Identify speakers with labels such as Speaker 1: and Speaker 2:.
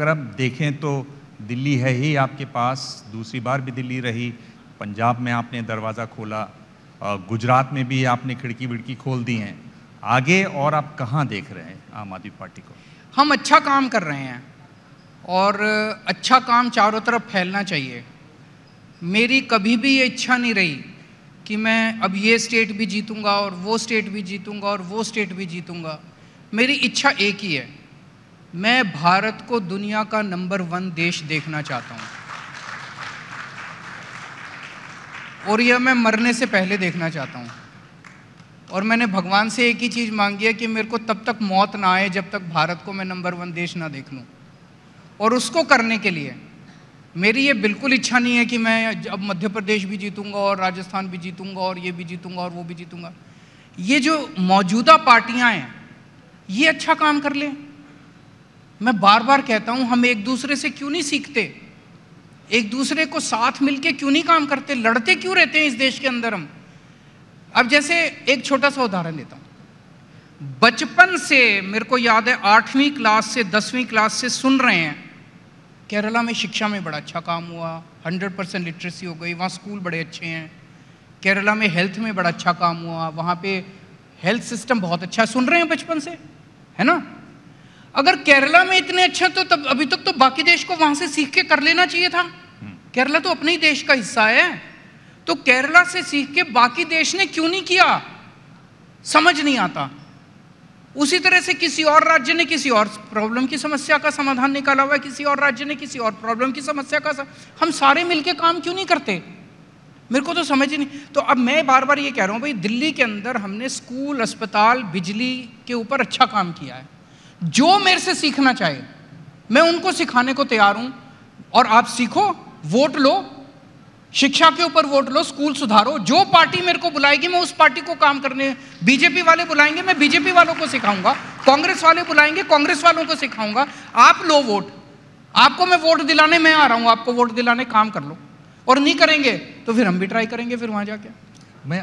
Speaker 1: अगर आप देखें तो दिल्ली है ही आपके पास दूसरी बार भी दिल्ली रही पंजाब में आपने दरवाज़ा खोला गुजरात में भी आपने खिड़की विड़की खोल दी हैं आगे और आप कहाँ देख रहे हैं आम आदमी पार्टी को
Speaker 2: हम अच्छा काम कर रहे हैं और अच्छा काम चारों तरफ फैलना चाहिए मेरी कभी भी ये इच्छा नहीं रही कि मैं अब ये स्टेट भी जीतूंगा और वो स्टेट भी जीतूंगा और वो स्टेट भी जीतूंगा मेरी इच्छा एक ही है मैं भारत को दुनिया का नंबर वन देश देखना चाहता हूँ और यह मैं मरने से पहले देखना चाहता हूँ और मैंने भगवान से एक ही चीज़ मांगी है कि मेरे को तब तक मौत ना आए जब तक भारत को मैं नंबर वन देश ना देख लूँ और उसको करने के लिए मेरी ये बिल्कुल इच्छा नहीं है कि मैं अब मध्य प्रदेश भी जीतूंगा और राजस्थान भी जीतूंगा और ये भी जीतूंगा और वो भी जीतूंगा ये जो मौजूदा पार्टियाँ हैं ये अच्छा काम कर लें मैं बार बार कहता हूँ हम एक दूसरे से क्यों नहीं सीखते एक दूसरे को साथ मिलके क्यों नहीं काम करते लड़ते क्यों रहते हैं इस देश के अंदर हम अब जैसे एक छोटा सा उदाहरण देता हूँ बचपन से मेरे को याद है आठवीं क्लास से दसवीं क्लास से सुन रहे हैं केरला में शिक्षा में बड़ा अच्छा काम हुआ हंड्रेड परसेंट लिटरेसी हो गई वहाँ स्कूल बड़े अच्छे हैं केरला में हेल्थ में बड़ा अच्छा काम हुआ वहाँ पे हेल्थ सिस्टम बहुत अच्छा सुन रहे हैं बचपन से है ना अगर केरला में इतने अच्छे तो तब अभी तक तो बाकी देश को वहां से सीख के कर लेना चाहिए था हम्म। केरला तो अपने ही देश का हिस्सा है तो केरला से सीख के बाकी देश ने क्यों नहीं किया समझ नहीं आता उसी तरह से किसी और राज्य ने किसी और प्रॉब्लम की समस्या का समाधान निकाला हुआ है किसी और राज्य ने किसी और प्रॉब्लम की समस्या का सम... हम सारे मिलके काम क्यों नहीं करते मेरे को तो समझ ही नहीं तो अब मैं बार बार ये कह रहा हूँ भाई दिल्ली के अंदर हमने स्कूल अस्पताल बिजली के ऊपर अच्छा काम किया है जो मेरे से सीखना चाहे मैं उनको सिखाने को तैयार हूं और आप सीखो वोट लो शिक्षा के ऊपर वोट लो स्कूल सुधारो जो पार्टी मेरे को बुलाएगी मैं उस पार्टी को काम करने बीजेपी वाले बुलाएंगे मैं बीजेपी वालों को सिखाऊंगा कांग्रेस वाले बुलाएंगे कांग्रेस वालों को सिखाऊंगा आप लो वोट आपको मैं वोट दिलाने मैं आ रहा हूं आपको वोट दिलाने काम कर लो और नहीं करेंगे तो फिर हम भी ट्राई करेंगे फिर वहां जाके
Speaker 1: मैं